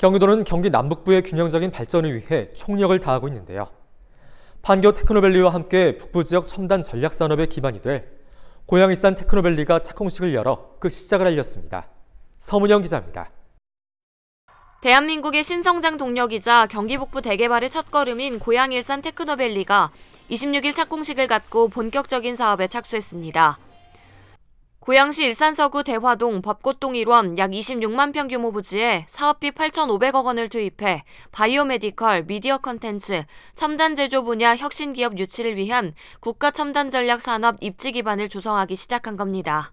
경기도는 경기 남북부의 균형적인 발전을 위해 총력을 다하고 있는데요. 판교 테크노밸리와 함께 북부 지역 첨단 전략 산업의 기반이 될 고양이산 테크노밸리가 착공식을 열어 그 시작을 알렸습니다. 서문영 기자입니다. 대한민국의 신성장 동력이자 경기 북부 대개발의 첫걸음인 고양일산 테크노밸리가 26일 착공식을 갖고 본격적인 사업에 착수했습니다. 고양시 일산서구 대화동 법꽃동 1원 약 26만 평 규모 부지에 사업비 8,500억 원을 투입해 바이오메디컬, 미디어 컨텐츠, 첨단 제조 분야 혁신 기업 유치를 위한 국가 첨단 전략 산업 입지 기반을 조성하기 시작한 겁니다.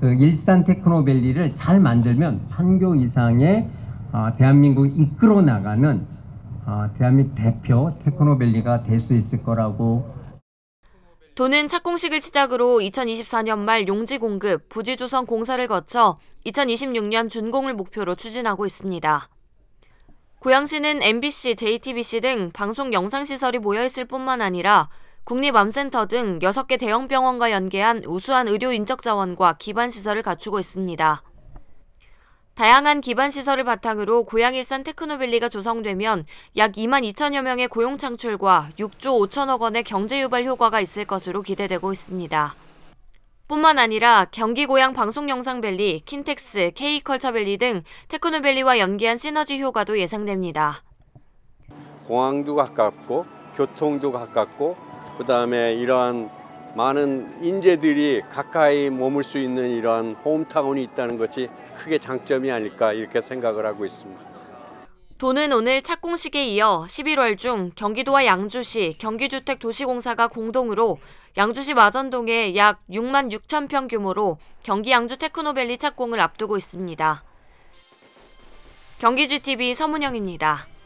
그 일산 테크노밸리를 잘 만들면 한교 이상의 어, 대한민국 이끌어 나가는 어, 대한민국 대표 테크노밸리가 될 수 있을 거라고 도는 착공식을 시작으로 2024년 말 용지 공급, 부지 조성 공사를 거쳐 2026년 준공을 목표로 추진하고 있습니다. 고양시는 MBC, JTBC 등 방송 영상 시설이 모여 있을 뿐만 아니라 국립암센터 등 6개 대형 병원과 연계한 우수한 의료 인적 자원과 기반 시설을 갖추고 있습니다. 다양한 기반 시설을 바탕으로 고양 일산 테크노밸리가 조성되면 약 2만 2천여 명의 고용 창출과 6조 5천억 원의 경제 유발 효과가 있을 것으로 기대되고 있습니다. 뿐만 아니라 경기 고양 방송 영상 밸리, 킨텍스, K컬처 밸리 등 테크노밸리와 연계한 시너지 효과도 예상됩니다. 공항도 가깝고 교통도 가깝고 그다음에 이러한 많은 인재들이 가까이 머물 수 있는 이러한 홈타운이 있다는 것이 크게 장점이 아닐까 이렇게 생각을 하고 있습니다. 도는 오늘 착공식에 이어 11월 중 경기도와 양주시, 경기주택도시공사가 공동으로 양주시 마전동에 약 6만 6천 평 규모로 경기 양주 테크노밸리 착공을 앞두고 있습니다. 경기GTV 서문영입니다.